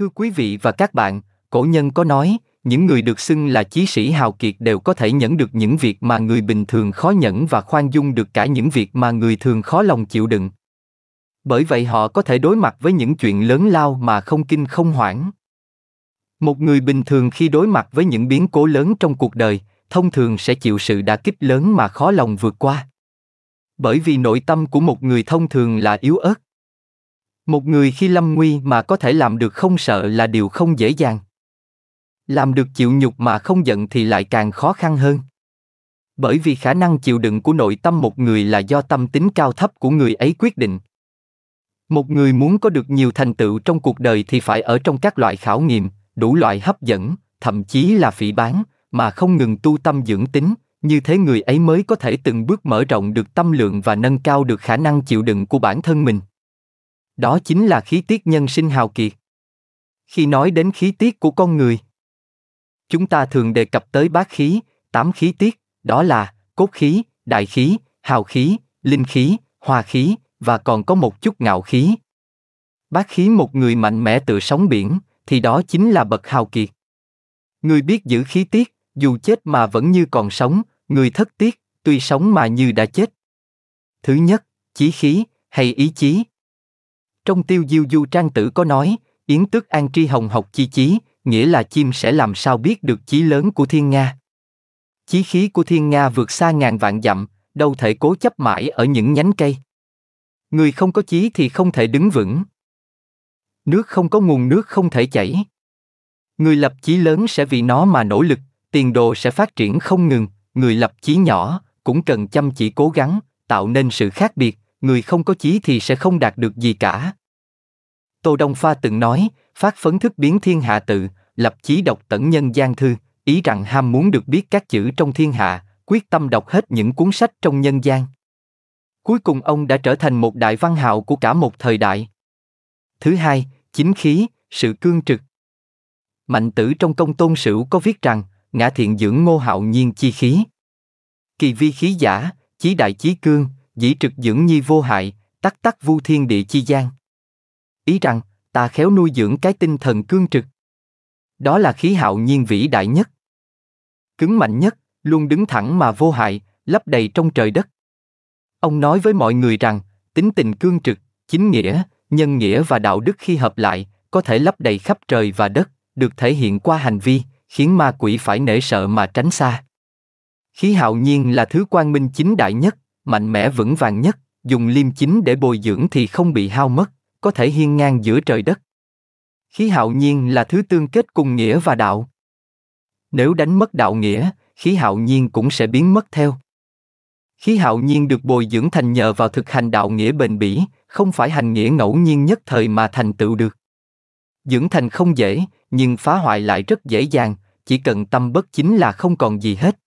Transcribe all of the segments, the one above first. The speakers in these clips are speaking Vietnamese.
Thưa quý vị và các bạn, cổ nhân có nói, những người được xưng là chí sĩ hào kiệt đều có thể nhẫn được những việc mà người bình thường khó nhẫn và khoan dung được cả những việc mà người thường khó lòng chịu đựng. Bởi vậy họ có thể đối mặt với những chuyện lớn lao mà không kinh không hoảng. Một người bình thường khi đối mặt với những biến cố lớn trong cuộc đời, thông thường sẽ chịu sự đả kích lớn mà khó lòng vượt qua. Bởi vì nội tâm của một người thông thường là yếu ớt. Một người khi lâm nguy mà có thể làm được không sợ là điều không dễ dàng. Làm được chịu nhục mà không giận thì lại càng khó khăn hơn. Bởi vì khả năng chịu đựng của nội tâm một người là do tâm tính cao thấp của người ấy quyết định. Một người muốn có được nhiều thành tựu trong cuộc đời thì phải ở trong các loại khảo nghiệm, đủ loại hấp dẫn, thậm chí là phỉ bán, mà không ngừng tu tâm dưỡng tính, như thế người ấy mới có thể từng bước mở rộng được tâm lượng và nâng cao được khả năng chịu đựng của bản thân mình. Đó chính là khí tiết nhân sinh hào kiệt. Khi nói đến khí tiết của con người, chúng ta thường đề cập tới bát khí, tám khí tiết, đó là cốt khí, đại khí, hào khí, linh khí, hòa khí và còn có một chút ngạo khí. Bát khí một người mạnh mẽ tự sống biển, thì đó chính là bậc hào kiệt. Người biết giữ khí tiết, dù chết mà vẫn như còn sống, người thất tiết, tuy sống mà như đã chết. Thứ nhất, chí khí, hay ý chí, trong tiêu diêu du trang tử có nói, Yến Tước An Tri Hồng học chi chí, nghĩa là chim sẽ làm sao biết được chí lớn của thiên Nga. Chí khí của thiên Nga vượt xa ngàn vạn dặm, đâu thể cố chấp mãi ở những nhánh cây. Người không có chí thì không thể đứng vững. Nước không có nguồn nước không thể chảy. Người lập chí lớn sẽ vì nó mà nỗ lực, tiền đồ sẽ phát triển không ngừng, người lập chí nhỏ cũng cần chăm chỉ cố gắng, tạo nên sự khác biệt, người không có chí thì sẽ không đạt được gì cả, Tô Đông Pha từng nói, phát phấn thức biến thiên hạ tự, lập chí đọc tận nhân gian thư, ý rằng ham muốn được biết các chữ trong thiên hạ, quyết tâm đọc hết những cuốn sách trong nhân gian. Cuối cùng ông đã trở thành một đại văn hào của cả một thời đại. Thứ hai, chính khí, sự cương trực. Mạnh tử trong công tôn sửu có viết rằng, ngã thiện dưỡng ngô hạo nhiên chi khí. Kỳ vi khí giả, chí đại chí cương, dĩ trực dưỡng nhi vô hại, tắc tắc vu thiên địa chi gian ý rằng ta khéo nuôi dưỡng cái tinh thần cương trực. Đó là khí hạo nhiên vĩ đại nhất. Cứng mạnh nhất, luôn đứng thẳng mà vô hại, lấp đầy trong trời đất. Ông nói với mọi người rằng, tính tình cương trực, chính nghĩa, nhân nghĩa và đạo đức khi hợp lại, có thể lấp đầy khắp trời và đất, được thể hiện qua hành vi, khiến ma quỷ phải nể sợ mà tránh xa. Khí hạo nhiên là thứ quang minh chính đại nhất, mạnh mẽ vững vàng nhất, dùng liêm chính để bồi dưỡng thì không bị hao mất, có thể hiên ngang giữa trời đất. Khí hạo nhiên là thứ tương kết cùng nghĩa và đạo. Nếu đánh mất đạo nghĩa, khí hạo nhiên cũng sẽ biến mất theo. Khí hạo nhiên được bồi dưỡng thành nhờ vào thực hành đạo nghĩa bền bỉ, không phải hành nghĩa ngẫu nhiên nhất thời mà thành tựu được. Dưỡng thành không dễ, nhưng phá hoại lại rất dễ dàng, chỉ cần tâm bất chính là không còn gì hết.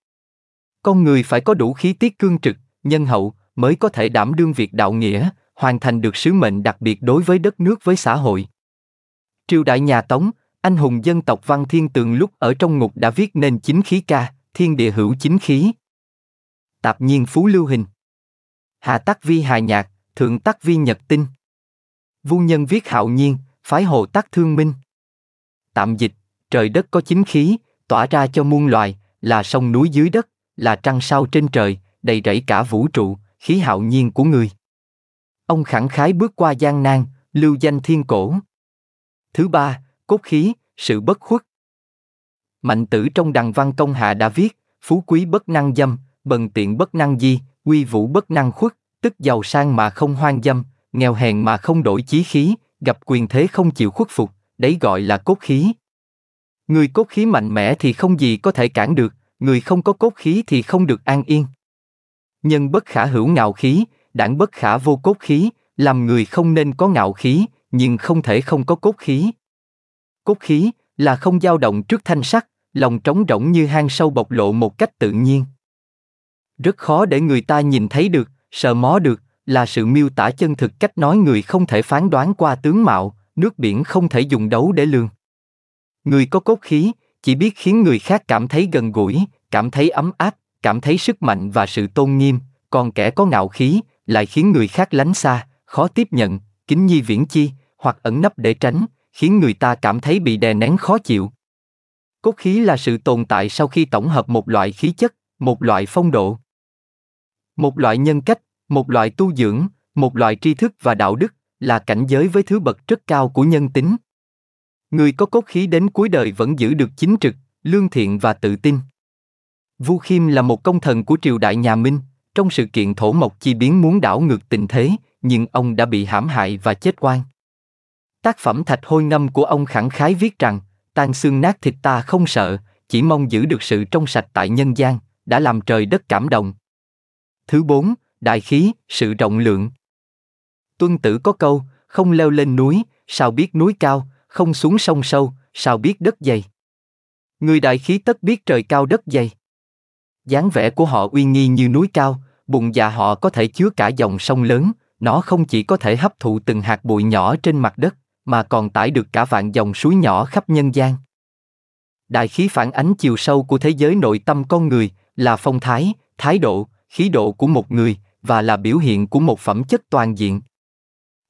Con người phải có đủ khí tiết cương trực, nhân hậu mới có thể đảm đương việc đạo nghĩa, hoàn thành được sứ mệnh đặc biệt đối với đất nước với xã hội. Triều đại nhà Tống, anh hùng dân tộc Văn Thiên Tường lúc ở trong ngục đã viết nên chính khí ca, thiên địa hữu chính khí. Tạp nhiên phú lưu hình. Hạ tắc vi hà nhạc, thượng tắc vi nhật tinh. Vu nhân viết hạo nhiên, phái hồ tắc thương minh. Tạm dịch, trời đất có chính khí, tỏa ra cho muôn loài, là sông núi dưới đất, là trăng sao trên trời, đầy rẫy cả vũ trụ, khí hạo nhiên của người. Ông khẳng khái bước qua gian nan, lưu danh thiên cổ. Thứ ba, cốt khí, sự bất khuất. Mạnh tử trong đằng văn công hạ đã viết, phú quý bất năng dâm, bần tiện bất năng di, uy vũ bất năng khuất, tức giàu sang mà không hoang dâm, nghèo hèn mà không đổi chí khí, gặp quyền thế không chịu khuất phục, đấy gọi là cốt khí. Người cốt khí mạnh mẽ thì không gì có thể cản được, người không có cốt khí thì không được an yên. Nhân bất khả hữu ngạo khí, đảng bất khả vô cốt khí, làm người không nên có ngạo khí, nhưng không thể không có cốt khí. Cốt khí là không dao động trước thanh sắc, lòng trống rỗng như hang sâu bộc lộ một cách tự nhiên. Rất khó để người ta nhìn thấy được, sờ mó được, là sự miêu tả chân thực cách nói người không thể phán đoán qua tướng mạo, nước biển không thể dùng đấu để lường. Người có cốt khí, chỉ biết khiến người khác cảm thấy gần gũi, cảm thấy ấm áp, cảm thấy sức mạnh và sự tôn nghiêm, còn kẻ có ngạo khí, lại khiến người khác lánh xa, khó tiếp nhận, kính nhi viễn chi, hoặc ẩn nấp để tránh, khiến người ta cảm thấy bị đè nén khó chịu. Cốt khí là sự tồn tại sau khi tổng hợp một loại khí chất, một loại phong độ, một loại nhân cách, một loại tu dưỡng, một loại tri thức và đạo đức, là cảnh giới với thứ bậc rất cao của nhân tính. Người có cốt khí đến cuối đời vẫn giữ được chính trực, lương thiện và tự tin. Vu Khiêm là một công thần của triều đại nhà Minh, trong sự kiện thổ mộc chi biến muốn đảo ngược tình thế, nhưng ông đã bị hãm hại và chết oan. Tác phẩm Thạch Hôi Năm của ông khẳng khái viết rằng, tan xương nát thịt ta không sợ, chỉ mong giữ được sự trong sạch tại nhân gian, đã làm trời đất cảm động. Thứ bốn, đại khí, sự rộng lượng. Tuân tử có câu, không leo lên núi, sao biết núi cao, không xuống sông sâu, sao biết đất dày. Người đại khí tất biết trời cao đất dày. dáng vẻ của họ uy nghi như núi cao, bùn dạ họ có thể chứa cả dòng sông lớn, nó không chỉ có thể hấp thụ từng hạt bụi nhỏ trên mặt đất, mà còn tải được cả vạn dòng suối nhỏ khắp nhân gian. Đại khí phản ánh chiều sâu của thế giới nội tâm con người là phong thái, thái độ, khí độ của một người và là biểu hiện của một phẩm chất toàn diện.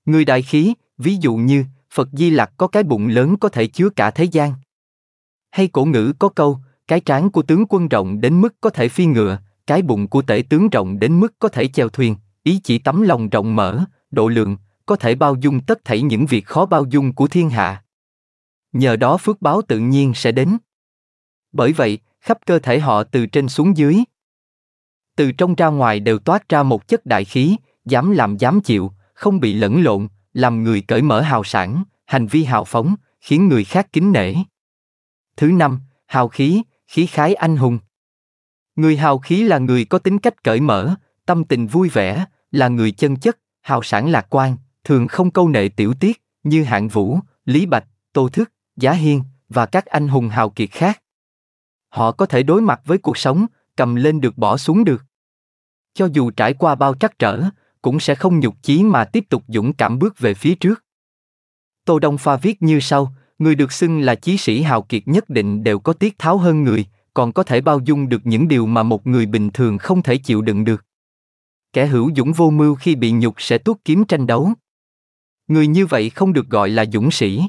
Người đại khí, ví dụ như Phật Di Lặc có cái bụng lớn có thể chứa cả thế gian. Hay cổ ngữ có câu, cái trán của tướng quân rộng đến mức có thể phi ngựa, cái bụng của tể tướng rộng đến mức có thể chèo thuyền, ý chỉ tấm lòng rộng mở, độ lượng, có thể bao dung tất thảy những việc khó bao dung của thiên hạ. Nhờ đó phước báo tự nhiên sẽ đến. Bởi vậy, khắp cơ thể họ từ trên xuống dưới. Từ trong ra ngoài đều toát ra một chất đại khí, dám làm dám chịu, không bị lẫn lộn, làm người cởi mở hào sản, hành vi hào phóng, khiến người khác kính nể. Thứ năm, hào khí, khí khái anh hùng. Người hào khí là người có tính cách cởi mở, tâm tình vui vẻ, là người chân chất, hào sản lạc quan, thường không câu nệ tiểu tiết, như hạng vũ, lý bạch, tô thức, giá hiên, và các anh hùng hào kiệt khác. Họ có thể đối mặt với cuộc sống, cầm lên được bỏ xuống được. Cho dù trải qua bao trắc trở, cũng sẽ không nhục chí mà tiếp tục dũng cảm bước về phía trước. Tô Đông Pha viết như sau, người được xưng là chí sĩ hào kiệt nhất định đều có tiết tháo hơn người, còn có thể bao dung được những điều mà một người bình thường không thể chịu đựng được. Kẻ hữu dũng vô mưu khi bị nhục sẽ tuốt kiếm tranh đấu. Người như vậy không được gọi là dũng sĩ.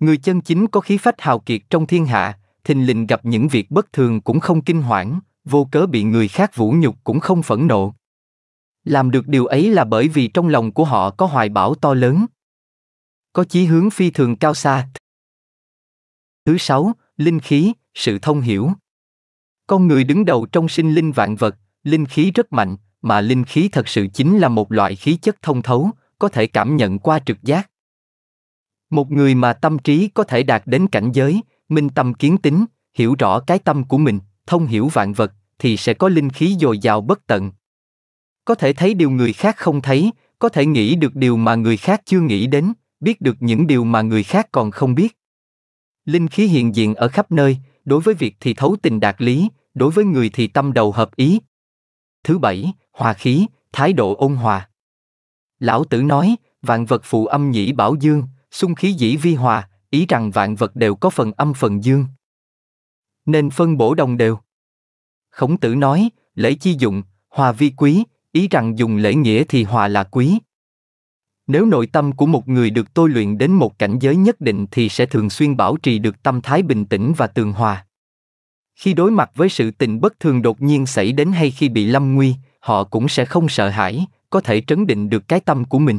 Người chân chính có khí phách hào kiệt trong thiên hạ, thình lình gặp những việc bất thường cũng không kinh hoảng, vô cớ bị người khác vũ nhục cũng không phẫn nộ. Làm được điều ấy là bởi vì trong lòng của họ có hoài bão to lớn. Có chí hướng phi thường cao xa. Thứ sáu, linh khí, sự thông hiểu. Con người đứng đầu trong sinh linh vạn vật, linh khí rất mạnh, mà linh khí thật sự chính là một loại khí chất thông thấu, có thể cảm nhận qua trực giác. Một người mà tâm trí có thể đạt đến cảnh giới, minh tâm kiến tính, hiểu rõ cái tâm của mình, thông hiểu vạn vật, thì sẽ có linh khí dồi dào bất tận. Có thể thấy điều người khác không thấy, có thể nghĩ được điều mà người khác chưa nghĩ đến, biết được những điều mà người khác còn không biết. Linh khí hiện diện ở khắp nơi, đối với việc thì thấu tình đạt lý, đối với người thì tâm đầu hợp ý. Thứ bảy, hòa khí, thái độ ôn hòa. Lão tử nói, vạn vật phụ âm nhĩ bảo dương, xung khí dĩ vi hòa, ý rằng vạn vật đều có phần âm phần dương. Nên phân bổ đồng đều. Khổng tử nói, lễ chi dụng, hòa vi quý, ý rằng dùng lễ nghĩa thì hòa là quý. Nếu nội tâm của một người được tôi luyện đến một cảnh giới nhất định thì sẽ thường xuyên bảo trì được tâm thái bình tĩnh và tường hòa. Khi đối mặt với sự tình bất thường đột nhiên xảy đến hay khi bị lâm nguy, họ cũng sẽ không sợ hãi, có thể trấn định được cái tâm của mình.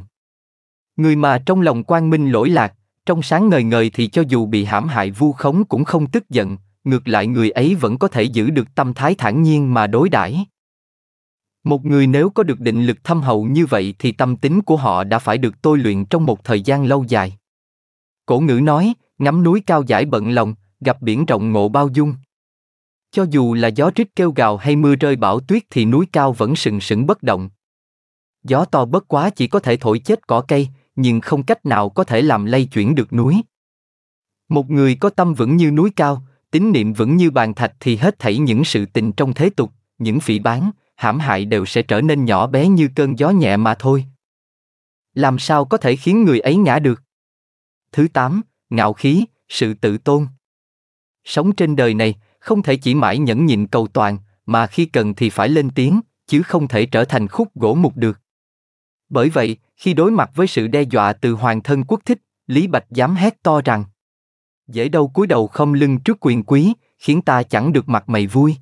Người mà trong lòng quang minh lỗi lạc, trong sáng ngời ngời thì cho dù bị hãm hại vu khống cũng không tức giận, ngược lại người ấy vẫn có thể giữ được tâm thái thản nhiên mà đối đãi một người nếu có được định lực thâm hậu như vậy thì tâm tính của họ đã phải được tôi luyện trong một thời gian lâu dài. Cổ ngữ nói, ngắm núi cao giải bận lòng, gặp biển rộng ngộ bao dung. Cho dù là gió rít kêu gào hay mưa rơi bão tuyết thì núi cao vẫn sừng sững bất động. Gió to bất quá chỉ có thể thổi chết cỏ cây, nhưng không cách nào có thể làm lay chuyển được núi. Một người có tâm vững như núi cao, tín niệm vững như bàn thạch thì hết thảy những sự tình trong thế tục, những phỉ bán, hãm hại đều sẽ trở nên nhỏ bé như cơn gió nhẹ mà thôi. Làm sao có thể khiến người ấy ngã được? Thứ 8, ngạo khí, sự tự tôn. Sống trên đời này, không thể chỉ mãi nhẫn nhịn cầu toàn, mà khi cần thì phải lên tiếng, chứ không thể trở thành khúc gỗ mục được. Bởi vậy, khi đối mặt với sự đe dọa từ hoàng thân quốc thích, Lý Bạch dám hét to rằng Dễ đâu cúi đầu không lưng trước quyền quý, khiến ta chẳng được mặt mày vui.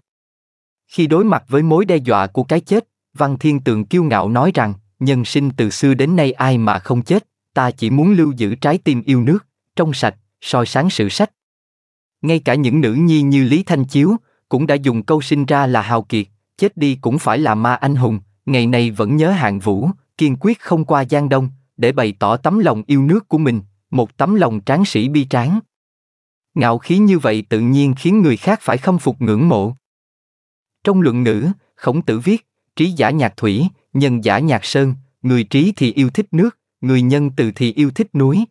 Khi đối mặt với mối đe dọa của cái chết, Văn Thiên Tượng kiêu ngạo nói rằng, nhân sinh từ xưa đến nay ai mà không chết, ta chỉ muốn lưu giữ trái tim yêu nước, trong sạch, soi sáng sự sách. Ngay cả những nữ nhi như Lý Thanh Chiếu, cũng đã dùng câu sinh ra là hào kiệt, chết đi cũng phải là ma anh hùng, ngày nay vẫn nhớ hạng vũ, kiên quyết không qua Giang Đông, để bày tỏ tấm lòng yêu nước của mình, một tấm lòng tráng sĩ bi tráng. Ngạo khí như vậy tự nhiên khiến người khác phải khâm phục ngưỡng mộ, trong luận ngữ, khổng tử viết, trí giả nhạc thủy, nhân giả nhạc sơn, người trí thì yêu thích nước, người nhân từ thì yêu thích núi.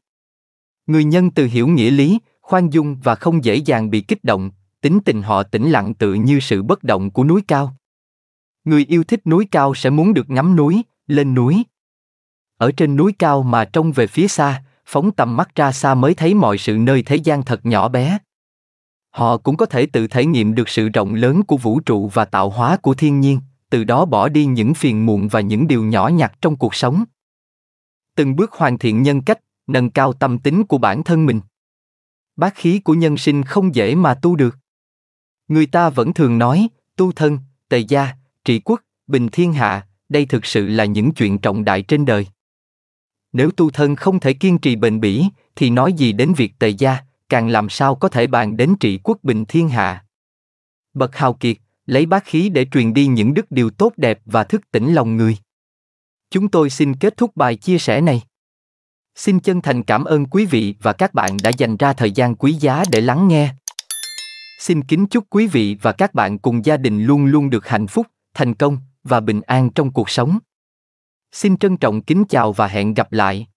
Người nhân từ hiểu nghĩa lý, khoan dung và không dễ dàng bị kích động, tính tình họ tĩnh lặng tự như sự bất động của núi cao. Người yêu thích núi cao sẽ muốn được ngắm núi, lên núi. Ở trên núi cao mà trông về phía xa, phóng tầm mắt ra xa mới thấy mọi sự nơi thế gian thật nhỏ bé họ cũng có thể tự thể nghiệm được sự rộng lớn của vũ trụ và tạo hóa của thiên nhiên từ đó bỏ đi những phiền muộn và những điều nhỏ nhặt trong cuộc sống từng bước hoàn thiện nhân cách nâng cao tâm tính của bản thân mình bác khí của nhân sinh không dễ mà tu được người ta vẫn thường nói tu thân tề gia trị quốc bình thiên hạ đây thực sự là những chuyện trọng đại trên đời nếu tu thân không thể kiên trì bền bỉ thì nói gì đến việc tề gia càng làm sao có thể bàn đến trị quốc bình thiên hạ. Bậc hào kiệt, lấy bác khí để truyền đi những đức điều tốt đẹp và thức tỉnh lòng người. Chúng tôi xin kết thúc bài chia sẻ này. Xin chân thành cảm ơn quý vị và các bạn đã dành ra thời gian quý giá để lắng nghe. Xin kính chúc quý vị và các bạn cùng gia đình luôn luôn được hạnh phúc, thành công và bình an trong cuộc sống. Xin trân trọng kính chào và hẹn gặp lại.